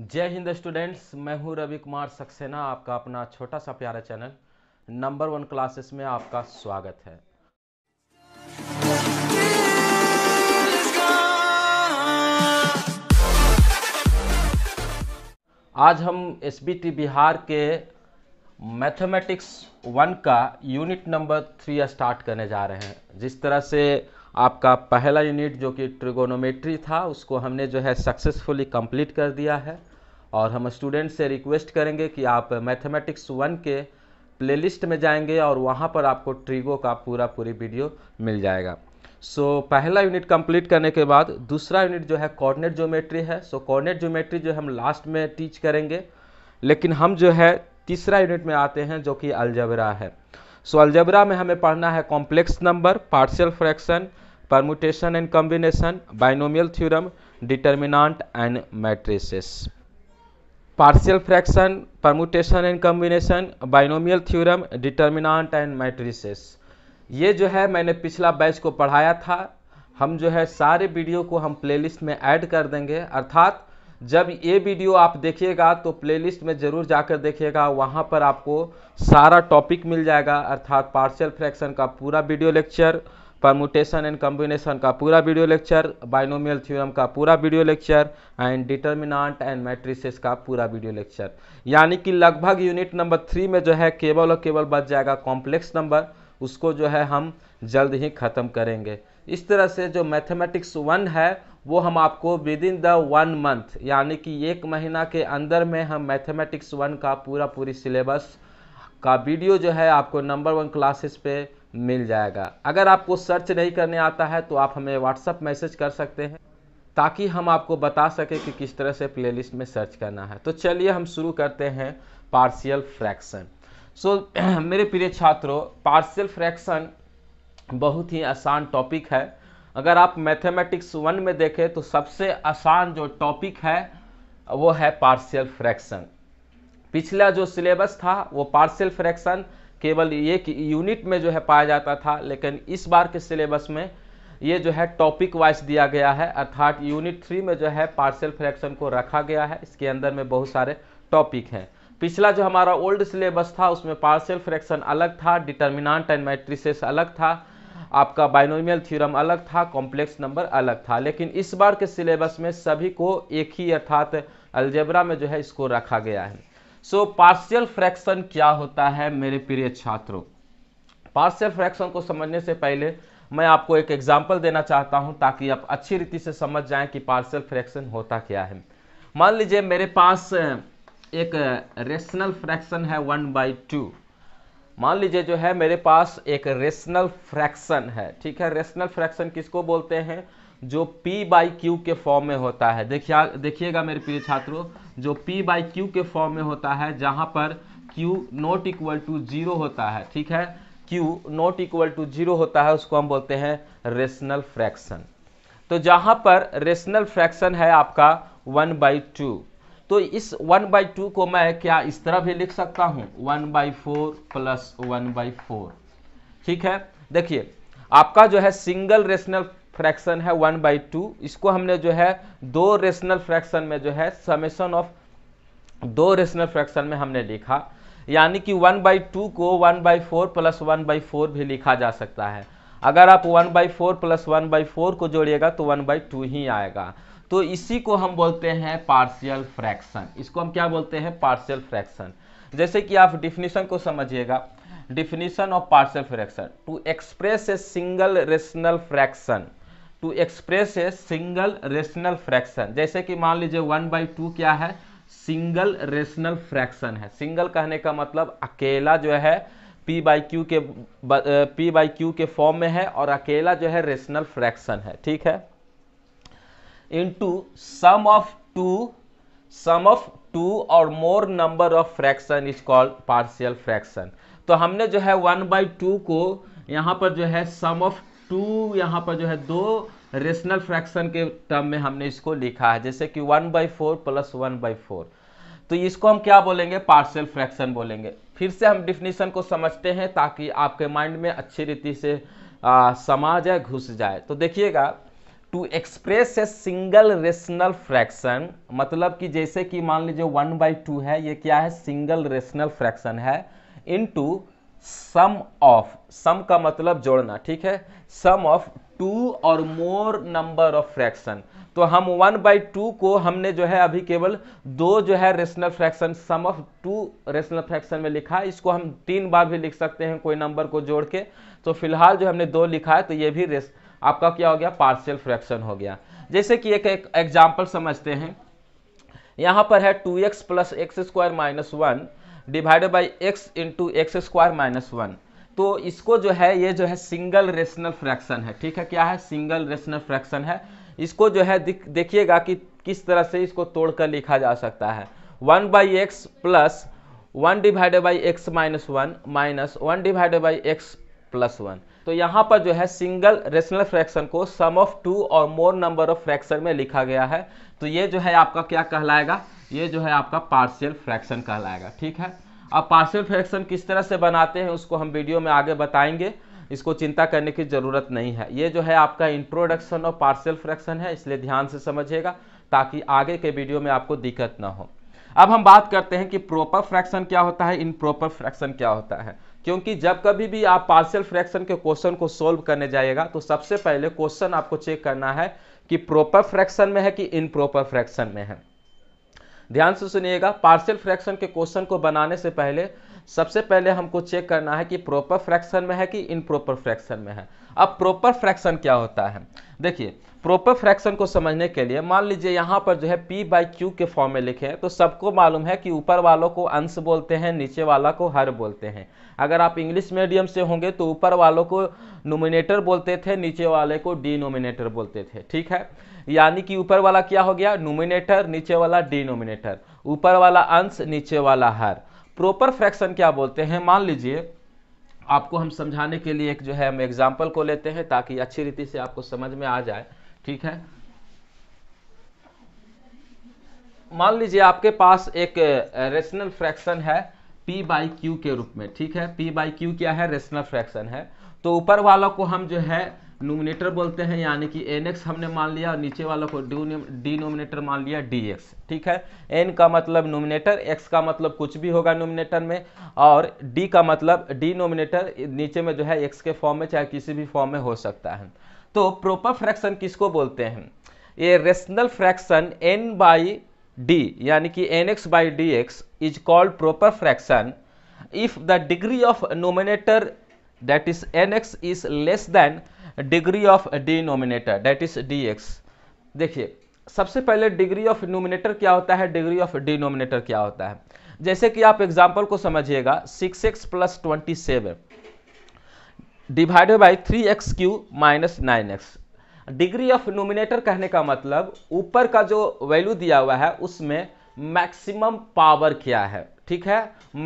जय हिंद स्टूडेंट्स मैं हूं रवि कुमार सक्सेना आपका अपना छोटा सा प्यारा चैनल नंबर वन क्लासेस में आपका स्वागत है आज हम एस बिहार के मैथमेटिक्स वन का यूनिट नंबर थ्री स्टार्ट करने जा रहे हैं जिस तरह से आपका पहला यूनिट जो कि ट्रिगोनोमेट्री था उसको हमने जो है सक्सेसफुली कंप्लीट कर दिया है और हम स्टूडेंट से रिक्वेस्ट करेंगे कि आप मैथमेटिक्स वन के प्लेलिस्ट में जाएंगे और वहाँ पर आपको ट्रिगो का पूरा पूरी वीडियो मिल जाएगा सो so, पहला यूनिट कंप्लीट करने के बाद दूसरा यूनिट जो है कॉर्डिनेट ज्योमेट्री है सो कॉर्डिनेट ज्योमेट्री जो हम लास्ट में टीच करेंगे लेकिन हम जो है तीसरा यूनिट में आते हैं जो कि अलजबरा है सो so, अलजबरा में हमें पढ़ना है complex number partial fraction permutation and combination binomial theorem determinant and matrices partial fraction permutation and combination binomial theorem determinant and matrices ये जो है मैंने पिछला बैच को पढ़ाया था हम जो है सारे वीडियो को हम प्लेलिस्ट में ऐड कर देंगे अर्थात जब ये वीडियो आप देखिएगा तो प्लेलिस्ट में ज़रूर जाकर देखिएगा वहाँ पर आपको सारा टॉपिक मिल जाएगा अर्थात पार्शियल फ्रैक्शन का पूरा video lecture permutation and combination का पूरा वीडियो लेक्चर बाइनोमियल थ्योरम का पूरा video lecture and determinant and matrices का पूरा वीडियो लेक्चर यानी कि लगभग यूनिट नंबर थ्री में जो है केवल और केवल बच जाएगा कॉम्प्लेक्स नंबर उसको जो है हम जल्द ही ख़त्म करेंगे इस तरह से जो मैथमेटिक्स वन है वो हम आपको within the one month यानी कि एक महीना के अंदर में हम मैथमेटिक्स वन का पूरा पूरी सिलेबस का वीडियो जो है आपको नंबर वन क्लासेस पे मिल जाएगा अगर आपको सर्च नहीं करने आता है तो आप हमें व्हाट्सअप मैसेज कर सकते हैं ताकि हम आपको बता सकें कि किस तरह से प्लेलिस्ट में सर्च करना है तो चलिए हम शुरू करते हैं पार्शियल फ्रैक्शन सो so, मेरे प्रिय छात्रों पार्शियल फ्रैक्शन बहुत ही आसान टॉपिक है अगर आप मैथमेटिक्स वन में देखें तो सबसे आसान जो टॉपिक है वो है पार्शियल फ्रैक्शन पिछला जो सिलेबस था वो पार्शियल फ्रैक्शन केवल ये कि यूनिट में जो है पाया जाता था लेकिन इस बार के सिलेबस में ये जो है टॉपिक वाइज दिया गया है अर्थात यूनिट थ्री में जो है पार्सल फ्रैक्शन को रखा गया है इसके अंदर में बहुत सारे टॉपिक हैं पिछला जो हमारा ओल्ड सिलेबस था उसमें पार्सल फ्रैक्शन अलग था डिटर्मिनाट एंड मैट्रिसेस अलग था आपका बाइनोमियल थ्योरम अलग था कॉम्प्लेक्स नंबर अलग था लेकिन इस बार के सिलेबस में सभी को एक ही अर्थात अल्जेब्रा में जो है इसको रखा गया है सो पार्शियल फ्रैक्शन क्या होता है मेरे प्रिय छात्रों पार्शियल फ्रैक्शन को समझने से पहले मैं आपको एक एग्जाम्पल देना चाहता हूं ताकि आप अच्छी रीति से समझ जाएं कि पार्शियल फ्रैक्शन होता क्या है मान लीजिए मेरे पास एक रेशनल फ्रैक्शन है वन बाई टू मान लीजिए जो है मेरे पास एक रेशनल फ्रैक्शन है ठीक है रेशनल फ्रैक्शन किसको बोलते हैं जो p बाई क्यू के फॉर्म में होता है देखिए देखिएगा मेरे प्रिय छात्रों जो p बाई क्यू के फॉर्म में होता है जहाँ पर q not equal to zero होता है ठीक है q not equal to zero होता है उसको हम बोलते हैं रेशनल फ्रैक्शन तो जहाँ पर रेशनल फ्रैक्शन है आपका वन बाई टू तो इस वन बाई टू को मैं क्या इस तरह भी लिख सकता हूँ one by four plus one by four ठीक है देखिए आपका जो है सिंगल रेशनल फ्रैक्शन है वन बाई टू इसको हमने जो है दो रेशनल फ्रैक्शन में जो है समेसन ऑफ दो रेशनल फ्रैक्शन में हमने लिखा यानी कि वन बाई टू को one by four plus one by four भी लिखा जा सकता है अगर आप one by four plus one by four को जोड़िएगा तो वन बाई टू ही आएगा तो इसी को हम बोलते हैं पार्शियल फ्रैक्शन इसको हम क्या बोलते हैं पार्शियल फ्रैक्शन जैसे कि आप डिफिनीशन को समझिएगा definition of partial fraction to express a single rational fraction to express a single rational fraction जैसे कि मान लीजिए वन बाई टू क्या है सिंगल रेशनल फ्रैक्शन है सिंगल कहने का मतलब अकेला जो है p बाई क्यू के p बाई क्यू के फॉर्म में है और अकेला जो है रेशनल फ्रैक्शन है ठीक है into sum of two sum of two और more number of fraction is called partial fraction तो हमने जो है वन बाई टू को यहाँ पर जो है सम ऑफ टू यहाँ पर जो है दो रेशनल फ्रैक्शन के टर्म में हमने इसको लिखा है जैसे कि one by four plus one by four तो इसको हम क्या बोलेंगे पार्शियल फ्रैक्शन बोलेंगे फिर से हम डिफिनीशन को समझते हैं ताकि आपके माइंड में अच्छी रीति से समा जाए घुस जाए तो देखिएगा to express a single rational fraction मतलब कि जैसे कि मान लीजिए वन बाई टू है ये क्या है सिंगल रेशनल फ्रैक्शन है इन टू सम ऑफ सम का मतलब जोड़ना ठीक है सम ऑफ टू और मोर नंबर ऑफ फ्रैक्शन तो हम वन बाई टू को हमने जो है अभी केवल दो जो है rational fraction sum of two rational fraction में लिखा है इसको हम तीन बार भी लिख सकते हैं कोई नंबर को जोड़ के तो फिलहाल जो हमने दो लिखा है तो ये भी रेस आपका क्या हो गया पार्शियल फ्रैक्शन हो गया जैसे कि एक एग्जाम्पल समझते हैं यहाँ पर है two x plus X square minus one divided by X into x square minus one तो इसको जो है ये जो है सिंगल रेशनल फ्रैक्शन है ठीक है क्या है सिंगल रेशनल फ्रैक्शन है इसको जो है देखिएगा कि किस तरह से इसको तोड़कर लिखा जा सकता है one by x plus one divided by x minus one minus one divided by x plus one तो यहाँ पर जो है सिंगल रेशनल फ्रैक्शन को सम ऑफ टू और मोर नंबर ऑफ फ्रैक्शन में लिखा गया है तो ये जो है आपका क्या कहलाएगा ये जो है आपका पार्शियल फ्रैक्शन कहलाएगा ठीक है अब पार्शियल फ्रैक्शन किस तरह से बनाते हैं उसको हम वीडियो में आगे बताएंगे इसको चिंता करने की ज़रूरत नहीं है ये जो है आपका इंट्रोडक्शन और पार्शियल फ्रैक्शन है इसलिए ध्यान से समझिएगा ताकि आगे के वीडियो में आपको दिक्कत ना हो अब हम बात करते हैं कि प्रॉपर फ्रैक्शन क्या होता है इन प्रॉपर फ्रैक्शन क्या होता है क्योंकि जब कभी भी आप पार्शियल फ्रैक्शन के क्वेश्चन को सोल्व करने जाएगा तो सबसे पहले क्वेश्चन आपको चेक करना है कि प्रॉपर फ्रैक्शन में है कि इन प्रॉपर फ्रैक्शन में है ध्यान से सुनिएगा पार्सल फ्रैक्शन के क्वेश्चन को बनाने से पहले सबसे पहले हमको चेक करना है कि प्रॉपर फ्रैक्शन में है कि इनप्रॉपर फ्रैक्शन में है अब प्रॉपर फ्रैक्शन क्या होता है देखिए प्रॉपर फ्रैक्शन को समझने के लिए मान लीजिए यहाँ पर जो है p बाई क्यू के फॉर्म में लिखे हैं तो सबको मालूम है कि ऊपर वालों को अंश बोलते हैं नीचे वाला को हर बोलते हैं अगर आप इंग्लिश मीडियम से होंगे तो ऊपर वालों को नोमिनेटर बोलते थे नीचे वाले को डी बोलते थे ठीक है यानी कि ऊपर वाला क्या हो गया नोमिनेटर नीचे वाला डिनोमिनेटर ऊपर वाला अंश नीचे वाला हर प्रॉपर फ्रैक्शन क्या बोलते हैं मान लीजिए आपको हम समझाने के लिए एक जो है हम एग्जाम्पल को लेते हैं ताकि अच्छी रीति से आपको समझ में आ जाए ठीक है मान लीजिए आपके पास एक रेशनल फ्रैक्शन है p बाई क्यू के रूप में ठीक है p बाई क्यू क्या है रेशनल फ्रैक्शन है तो ऊपर वाला को हम जो है नोमिनेटर बोलते हैं यानी कि एन एक्स हमने मान लिया और नीचे वाला को डिनोमिनेटर मान लिया डी एक्स ठीक है एन का मतलब नोमिनेटर एक्स का मतलब कुछ भी होगा नोमिनेटर में और डी का मतलब डिनोमिनेटर नीचे में जो है एक्स के फॉर्म में चाहे किसी भी फॉर्म में हो सकता है तो प्रोपर फ्रैक्शन किसको बोलते हैं ये rational fraction n by d यानी कि n x by d x is called proper fraction if the degree of numerator that is n x is less than degree of denominator that is d x देखिए सबसे पहले degree of nominator क्या होता है degree of denominator क्या होता है जैसे कि आप एग्जाम्पल को समझिएगा six x plus twenty seven divided by three x cube minus nine x degree of numerator कहने का मतलब ऊपर का जो वैल्यू दिया हुआ है उसमें मैक्सिमम पावर क्या है ठीक है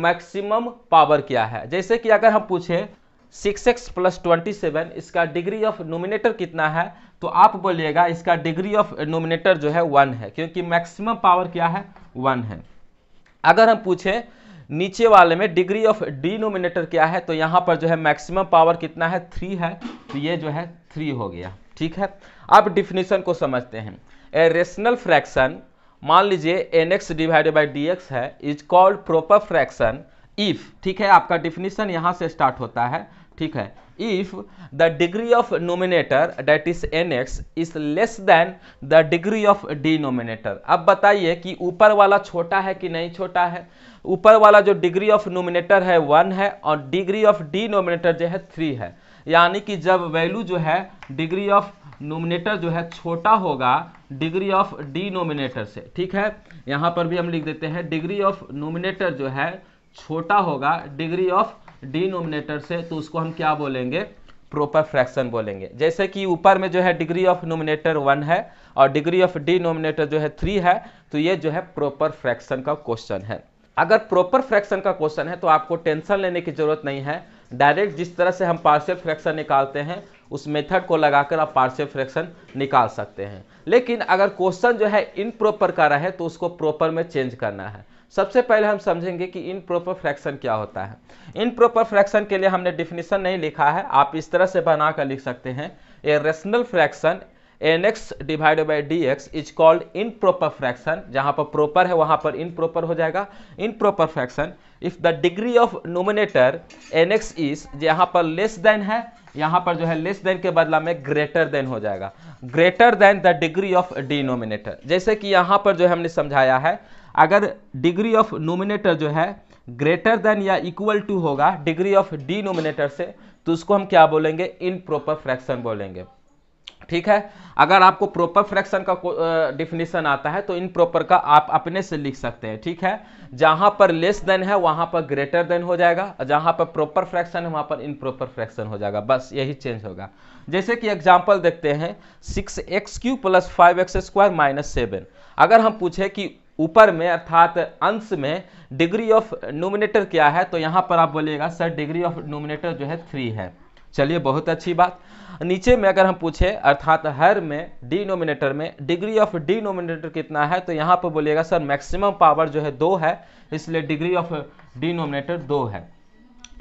मैक्सिमम पावर क्या है जैसे कि अगर हम पूछें six x plus twenty seven इसका डिग्री ऑफ नोमिनेटर कितना है तो आप बोलिएगा इसका डिग्री ऑफ नोमिनेटर जो है वन है क्योंकि मैक्सिमम पावर क्या है वन है अगर हम पूछे नीचे वाले में डिग्री ऑफ डिनोमिनेटर क्या है तो यहाँ पर जो है मैक्सिमम पावर कितना है थ्री है तो ये जो है थ्री हो गया ठीक है अब डिफिनीसन को समझते हैं ए रेशनल फ्रैक्शन मान लीजिए n x divided by d x है is called proper fraction if ठीक है आपका डिफिनीसन यहाँ से स्टार्ट होता है ठीक है if the degree of numerator that is n x is less than the degree of denominator अब बताइए कि ऊपर वाला छोटा है कि नहीं छोटा है ऊपर वाला जो डिग्री ऑफ नोमिनेटर है वन है और डिग्री ऑफ डिनोमिनेटर जो है थ्री है यानी कि जब वैल्यू जो है डिग्री ऑफ नोमिनेटर जो है छोटा होगा डिग्री ऑफ डिनोमिनेटर से ठीक है यहां पर भी हम लिख देते हैं डिग्री ऑफ नोमिनेटर जो है छोटा होगा डिग्री ऑफ डिनोमिनेटर से तो उसको हम क्या बोलेंगे प्रॉपर फ्रैक्शन बोलेंगे जैसे कि ऊपर में जो है डिग्री ऑफ नोमिनेटर वन है और डिग्री ऑफ डिनोमिनेटर जो है थ्री है तो ये जो है प्रॉपर फ्रैक्शन का क्वेश्चन है अगर प्रॉपर फ्रैक्शन का क्वेश्चन है तो आपको टेंशन लेने की जरूरत नहीं है डायरेक्ट जिस तरह से हम पार्शियल फ्रैक्शन निकालते हैं उस मेथड को लगाकर आप पार्शियल फ्रैक्शन निकाल सकते हैं लेकिन अगर क्वेश्चन जो है इनप्रॉपर का रहे तो उसको प्रॉपर में चेंज करना है सबसे पहले हम समझेंगे कि इन प्रॉपर फ्रैक्शन क्या होता है इन प्रॉपर फ्रैक्शन के लिए हमने डिफिनेशन नहीं लिखा है आप इस तरह से बना कर लिख सकते हैं a rational fraction n x divided by d x is called improper fraction जहाँ पर प्रॉपर है वहाँ पर इन प्रॉपर हो जाएगा improper fraction if the degree of numerator n x is यहाँ पर लेस देन है यहाँ पर जो है लेस देन के बदला में ग्रेटर देन हो जाएगा greater than the degree of denominator जैसे कि यहाँ पर जो हमने समझाया है अगर डिग्री ऑफ नोमिनेटर जो है ग्रेटर देन या इक्वल टू होगा डिग्री ऑफ डी नोमिनेटर से तो उसको हम क्या बोलेंगे इन प्रॉपर फ्रैक्शन बोलेंगे ठीक है अगर आपको प्रॉपर फ्रैक्शन का डिफिनेशन आता है तो इन प्रॉपर का आप अपने से लिख सकते हैं ठीक है जहां पर लेस देन है वहां पर ग्रेटर देन हो जाएगा जहां पर प्रॉपर फ्रैक्शन है वहां पर इन प्रॉपर फ्रैक्शन हो जाएगा बस यही चेंज होगा जैसे कि एग्जाम्पल देखते हैं six x cube plus five x square minus seven अगर हम पूछे कि ऊपर में अर्थात अंश में डिग्री ऑफ नोमिनेटर क्या है तो यहाँ पर आप बोलिएगा सर डिग्री ऑफ नोमिनेटर जो है थ्री है चलिए बहुत अच्छी बात नीचे में अगर हम पूछे अर्थात हर में डिनोमिनेटर में डिग्री ऑफ डिनोमिनेटर कितना है तो यहाँ पर बोलिएगा सर मैक्सिमम पावर जो है दो है इसलिए डिग्री ऑफ डिनोमिनेटर दो है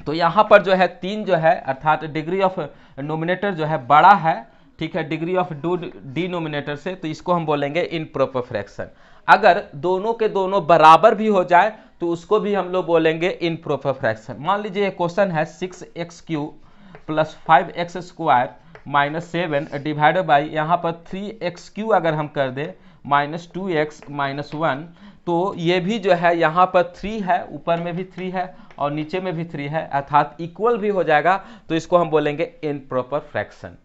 तो यहाँ पर जो है तीन जो है अर्थात डिग्री ऑफ नोमिनेटर जो है बड़ा है ठीक है डिग्री ऑफ डू डिनोमिनेटर से तो इसको हम बोलेंगे इन प्रोपर फ्रैक्शन अगर दोनों के दोनों बराबर भी हो जाए तो उसको भी हम लोग बोलेंगे इन प्रोपर फ्रैक्शन मान लीजिए क्वेश्चन है six x cube plus five x square minus seven divided by यहाँ पर थ्री एक्स क्यू अगर हम कर दें minus two x minus one तो ये भी जो है यहाँ पर थ्री है ऊपर में भी थ्री है और नीचे में भी थ्री है अर्थात इक्वल भी हो जाएगा तो इसको हम बोलेंगे इन फ्रैक्शन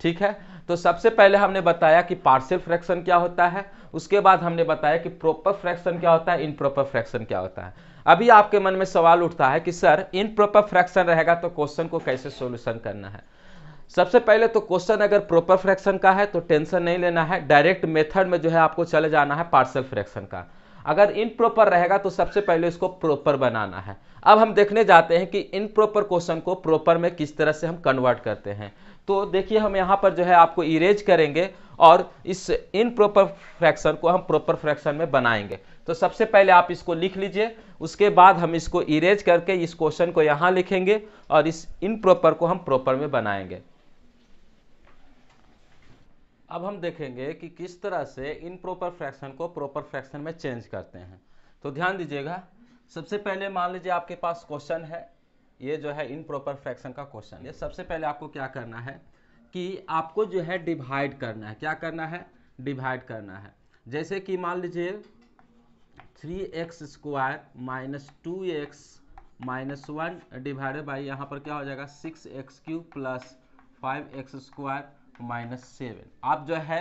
ठीक है तो सबसे पहले हमने बताया कि पार्सल फ्रैक्शन क्या होता है उसके बाद हमने बताया कि प्रॉपर फ्रैक्शन क्या होता है इनप्रॉपर फ्रैक्शन क्या होता है अभी आपके मन में सवाल उठता है कि सर इनप्रॉपर फ्रैक्शन रहेगा तो क्वेश्चन को कैसे सोल्यूशन करना है सबसे पहले तो क्वेश्चन अगर प्रॉपर फ्रैक्शन का है तो टेंशन नहीं लेना है डायरेक्ट मेथड में जो है आपको चले जाना है पार्सल फ्रैक्शन का अगर इनप्रॉपर रहेगा तो सबसे पहले इसको प्रॉपर बनाना है अब हम देखने जाते हैं कि इनप्रॉपर क्वेश्चन को प्रॉपर में किस तरह से हम कन्वर्ट करते हैं तो देखिए हम यहाँ पर जो है आपको इरेज करेंगे और इस इन प्रॉपर फ्रैक्शन को हम प्रॉपर फ्रैक्शन में बनाएंगे तो सबसे पहले आप इसको लिख लीजिए उसके बाद हम इसको इरेज करके इस क्वेश्चन को यहाँ लिखेंगे और इस इन प्रॉपर को हम प्रॉपर में बनाएंगे अब हम देखेंगे कि किस तरह से इन प्रॉपर फ्रैक्शन को प्रॉपर फ्रैक्शन में चेंज करते हैं तो ध्यान दीजिएगा सबसे पहले मान लीजिए आपके पास क्वेश्चन है ये जो है इन प्रॉपर फ्रैक्शन का क्वेश्चन है सबसे पहले आपको क्या करना है कि आपको जो है डिवाइड करना है क्या करना है डिवाइड करना है जैसे कि मान लीजिए three x square minus two x minus one divided by यहाँ पर क्या हो जाएगा six x cube plus five x square minus seven आप जो है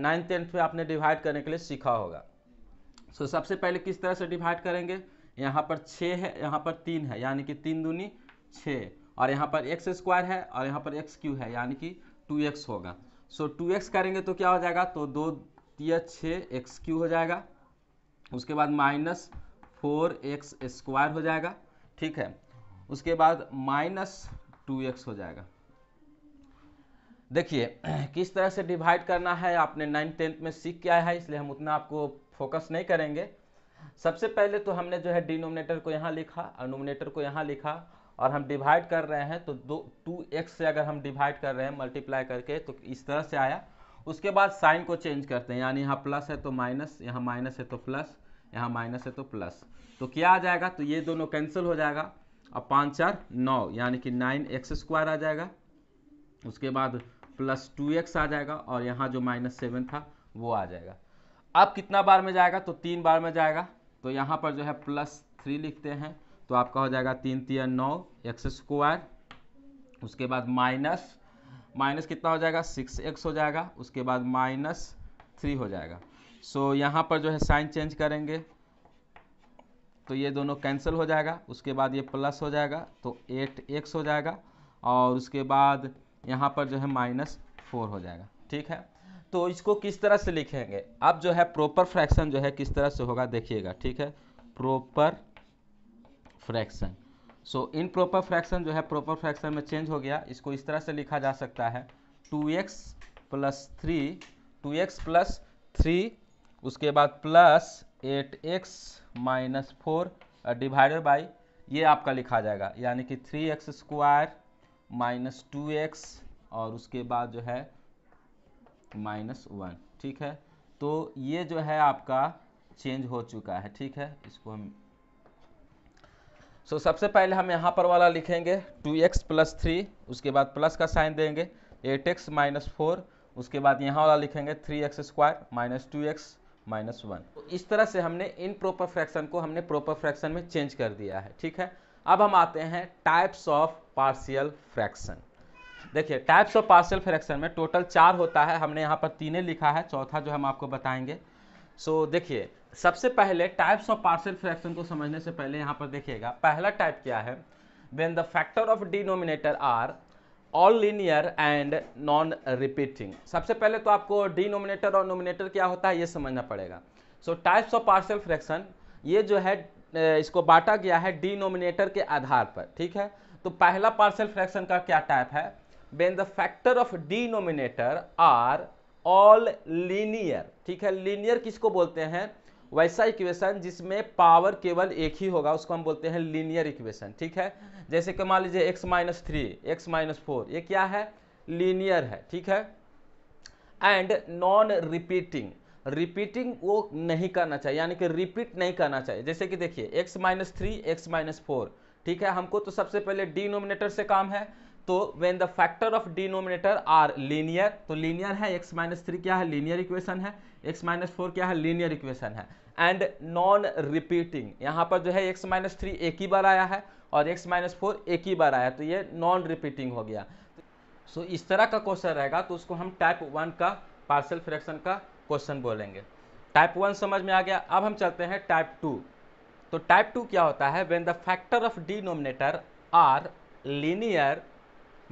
नाइन्थ टेंथ में आपने डिवाइड करने के लिए सीखा होगा सो so, सबसे पहले किस तरह से डिवाइड करेंगे यहाँ पर छः है यहाँ पर तीन है यानी कि तीन दूनी छः और यहाँ पर एक्स स्क्वायर है और यहाँ पर एक्स क्यू है यानी कि टू एक्स होगा सो टू एक्स करेंगे तो क्या हो जाएगा तो दो या छः एक्स क्यू हो जाएगा उसके बाद माइनस फोर एक्स स्क्वायर हो जाएगा ठीक है उसके बाद माइनस टू एक्स हो जाएगा देखिए किस तरह से डिवाइड करना है आपने नाइन टेंथ में सीख किया है इसलिए हम उतना आपको फोकस नहीं करेंगे सबसे पहले तो हमने जो है डिनोमिनेटर को यहाँ लिखा और नोमिनेटर को यहाँ लिखा और हम डिवाइड कर रहे हैं तो दो टू एक्स से अगर हम डिवाइड कर रहे हैं मल्टीप्लाई करके तो इस तरह से आया उसके बाद साइन को चेंज करते हैं यानी यहाँ प्लस है तो माइनस यहाँ माइनस है तो प्लस यहाँ माइनस है तो प्लस तो क्या आ जाएगा तो ये दोनों कैंसिल हो जाएगा और पाँच चार नौ यानी कि नाइन एक्स स्क्वायर आ जाएगा उसके बाद प्लस टू एक्स आ जाएगा और यहाँ जो माइनस सेवन था वो आ जाएगा अब कितना बार में जाएगा तो तीन बार में जाएगा तो यहाँ पर जो है प्लस थ्री लिखते हैं तो आपका हो जाएगा तीन तीन नौ एक्स स्क्वायर उसके बाद माइनस माइनस कितना हो जाएगा सिक्स एक्स हो जाएगा उसके बाद माइनस थ्री हो जाएगा सो so, यहाँ पर जो है साइन चेंज करेंगे तो ये दोनों कैंसिल हो जाएगा उसके बाद ये प्लस हो जाएगा तो एट एक्स हो जाएगा और उसके बाद यहाँ पर जो है माइनस फोर हो जाएगा ठीक है तो इसको किस तरह से लिखेंगे अब जो है प्रॉपर फ्रैक्शन जो है किस तरह से होगा देखिएगा ठीक है proper fraction so improper fraction जो है प्रॉपर फ्रैक्शन में चेंज हो गया इसको इस तरह से लिखा जा सकता है two x plus three two x plus three उसके बाद plus eight x minus four divided by ये आपका लिखा जाएगा यानी कि three x square minus two x और उसके बाद जो है माइनस वन ठीक है तो ये जो है आपका चेंज हो चुका है ठीक है इसको हम सो so, सबसे पहले हम यहाँ पर वाला लिखेंगे टू एक्स प्लस थ्री उसके बाद प्लस का साइन देंगे एट एक्स माइनस फोर उसके बाद यहाँ वाला लिखेंगे three x square minus two x minus one तो इस तरह से हमने इन प्रॉपर फ्रैक्शन को हमने प्रॉपर फ्रैक्शन में चेंज कर दिया है ठीक है अब हम आते हैं टाइप्स ऑफ पार्शियल फ्रैक्शन देखिए टाइप्स ऑफ पार्सल फ्रैक्शन में टोटल चार होता है हमने यहाँ पर तीन लिखा है चौथा जो हम आपको बताएंगे सो so, देखिए सबसे पहले टाइप्स ऑफ पार्सल फ्रैक्शन को समझने से पहले यहाँ पर देखिएगा पहला टाइप क्या है when the factor of denominator are all linear and non repeating सबसे पहले तो आपको डिनोमिनेटर और नोमिनेटर क्या होता है ये समझना पड़ेगा so types of partial fraction ये जो है इसको बांटा गया है डिनोमिनेटर के आधार पर ठीक है तो पहला पार्सल फ्रैक्शन का क्या टाइप है when the factor of denominator are all linear ठीक है linear किसको बोलते हैं वैसा इक्वेशन जिसमें पावर केवल एक ही होगा उसको हम बोलते हैं लीनियर इक्वेशन ठीक है जैसे कि मान लीजिए x minus three x minus four ये क्या है लीनियर है ठीक है एंड नॉन रिपीटिंग रिपीटिंग वो नहीं करना चाहिए यानी कि रिपीट नहीं करना चाहिए जैसे कि देखिए x minus three x minus four ठीक है हमको तो सबसे पहले डिनोमिनेटर से काम है तो when the factor of denominator are linear तो लीनियर है एक्स माइनस थ्री क्या है लीनियर इक्वेशन है एक्स माइनस फोर क्या है लीनियर इक्वेशन है एंड नॉन रिपीटिंग यहाँ पर जो है एक्स माइनस थ्री एक ही बार आया है और एक्स माइनस फोर एक ही बार आया तो ये नॉन रिपीटिंग हो गया सो so, इस तरह का क्वेश्चन रहेगा तो उसको हम टाइप वन का पार्सल फ्रैक्शन का क्वेश्चन बोलेंगे टाइप वन समझ में आ गया अब हम चलते हैं टाइप टू तो टाइप टू क्या होता है when the factor of denominator are linear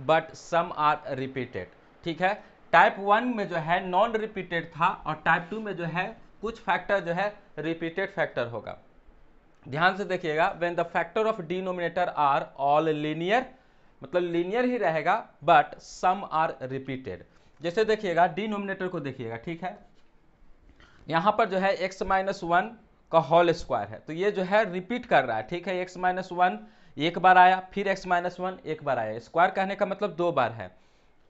but some are repeated ठीक है टाइप वन में जो है नॉन रिपीटेड था और टाइप टू में जो है कुछ फैक्टर जो है रिपीटेड फैक्टर होगा ध्यान से देखिएगा when the factor of denominator are all linear मतलब लीनियर ही रहेगा बट सम आर रिपीटेड जैसे देखिएगा डिनोमिनेटर को देखिएगा ठीक है यहां पर जो है एक्स माइनस वन का होल स्क्वायर है तो ये जो है रिपीट कर रहा है ठीक है एक्स माइनस वन एक बार आया फिर एक्स माइनस वन एक बार आया स्क्वायर कहने का मतलब दो बार है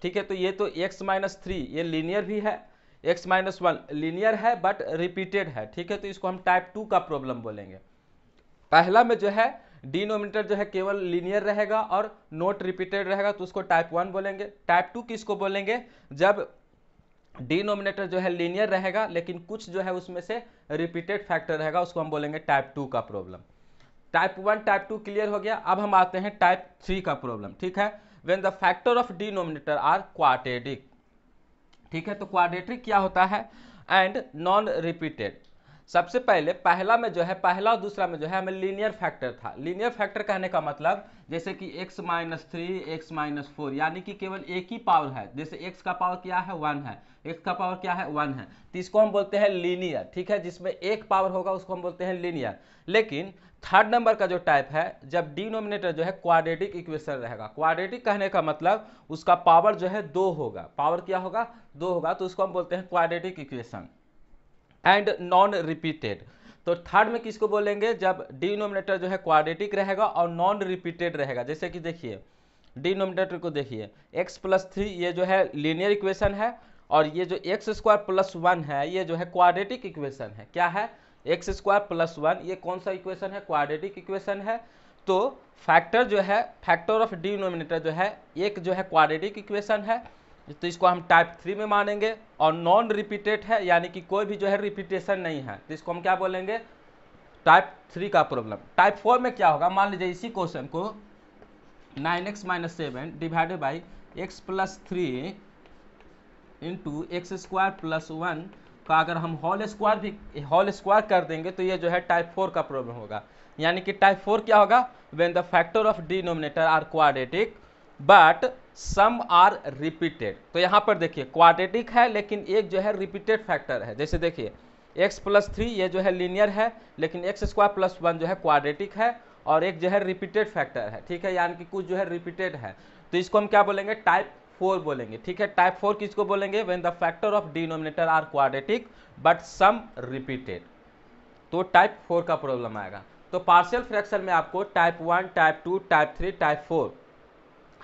ठीक है तो ये तो एक्स माइनस थ्री ये लीनियर भी है एक्स माइनस वन लीनियर है बट रिपीटेड है ठीक है तो इसको हम टाइप टू का प्रॉब्लम बोलेंगे पहला में जो है डिनोमीटर जो है केवल लीनियर रहेगा और नोट रिपीटेड रहेगा तो उसको टाइप वन बोलेंगे टाइप टू किसको बोलेंगे जब डिनोमिनेटर जो है लीनियर रहेगा लेकिन कुछ जो है उसमें से रिपीटेड फैक्टर रहेगा उसको हम बोलेंगे टाइप टू का problem type one type two clear हो गया अब हम आते हैं टाइप थ्री का प्रॉब्लम ठीक है when the factor of denominator are quadratic ठीक है तो क्वाडेटिक क्या होता है एंड नॉन रिपीटेड सबसे पहले पहला में जो है पहला और दूसरा में जो है हमें लीनियर फैक्टर था लीनियर फैक्टर कहने का मतलब जैसे कि x minus three x minus four यानी कि केवल एक ही पावर है जैसे x का पावर क्या है वन है x का पावर क्या है वन है तो इसको हम बोलते हैं लीनियर ठीक है जिसमें एक पावर होगा उसको हम बोलते हैं लीनियर लेकिन थर्ड नंबर का जो टाइप है जब डिनोमिनेटर जो है क्वाडेटिक इक्वेशन रहेगा क्वाडेटिक कहने का मतलब उसका पावर जो है दो होगा पावर क्या होगा दो होगा तो उसको हम बोलते हैं quadratic equation and non repeated तो थर्ड में किसको बोलेंगे जब डिनोमिनेटर जो है क्वाड्रेटिक रहेगा और नॉन रिपीटेड रहेगा जैसे कि देखिए डिनोमिनेटर को देखिए एक्स प्लस थ्री ये जो है लीनियर इक्वेशन है और ये जो एक्स स्क्वायर प्लस वन है ये जो है क्वाड्रेटिक इक्वेशन है क्या है एक्स स्क्वायर प्लस वन ये कौन सा इक्वेशन है क्वाड्रेटिक इक्वेशन है तो फैक्टर जो है फैक्टर ऑफ डिनोमिनेटर जो है एक जो है क्वाड्रेटिक इक्वेशन है तो इसको हम टाइप थ्री में मानेंगे और नॉन रिपीटेड है यानी कि कोई भी जो है रिपीटेशन नहीं है तो इसको हम क्या बोलेंगे टाइप थ्री का प्रॉब्लम टाइप फोर में क्या होगा मान लीजिए इसी क्वेश्चन को nine x minus seven divided by x plus three into x square plus one का अगर हम होल स्क्वायर भी होल स्क्वायर कर देंगे तो ये जो है टाइप फोर का प्रॉब्लम होगा यानी कि टाइप फोर क्या होगा when the factor of denominator are quadratic but some are repeated तो यहाँ पर देखिए क्वाड्रेटिक है लेकिन एक जो है रिपीटेड फैक्टर है जैसे देखिए एक्स प्लस थ्री ये जो है लीनियर है लेकिन एक्स स्क्वायर प्लस वन जो है क्वाड्रेटिक है और एक जो है रिपीटेड फैक्टर है ठीक है यानी कि कुछ जो है रिपीटेड है तो इसको हम क्या बोलेंगे टाइप फोर बोलेंगे ठीक है टाइप फोर किसको बोलेंगे when the factor of denominator are quadratic but some repeated तो टाइप फोर का प्रॉब्लम आएगा तो पार्शियल फ्रैक्शन में आपको type one type two type three type four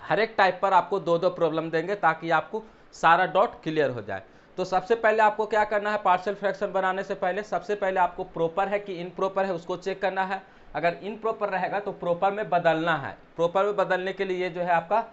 हर एक टाइप पर आपको दो दो प्रॉब्लम देंगे ताकि आपको सारा डॉट क्लियर हो जाए तो सबसे पहले आपको क्या करना है पार्शियल फ्रैक्शन बनाने से पहले सबसे पहले आपको प्रॉपर है कि इनप्रॉपर है उसको चेक करना है अगर इनप्रॉपर रहेगा तो प्रॉपर में बदलना है प्रॉपर में बदलने के लिए जो है आपका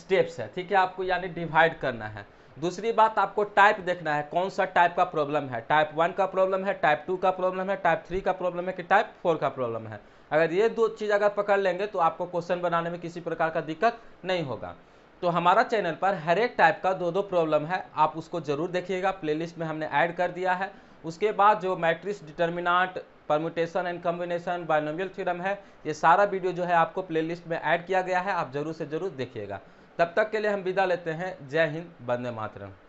स्टेप्स है ठीक है आपको यानी डिवाइड करना है दूसरी बात आपको टाइप देखना है कौन सा टाइप का प्रॉब्लम है टाइप वन का प्रॉब्लम है टाइप टू का प्रॉब्लम है टाइप थ्री का प्रॉब्लम है कि टाइप फोर का प्रॉब्लम है अगर ये दो चीज़ अगर पकड़ लेंगे तो आपको क्वेश्चन बनाने में किसी प्रकार का दिक्कत नहीं होगा तो हमारा चैनल पर हर एक टाइप का दो दो प्रॉब्लम है आप उसको जरूर देखिएगा प्लेलिस्ट में हमने ऐड कर दिया है उसके बाद जो matrix determinant permutation and combination binomial theorem है ये सारा वीडियो जो है आपको प्लेलिस्ट में ऐड किया गया है आप जरूर से जरूर देखिएगा तब तक के लिए हम विदा लेते हैं जय हिंद बंदे मातरम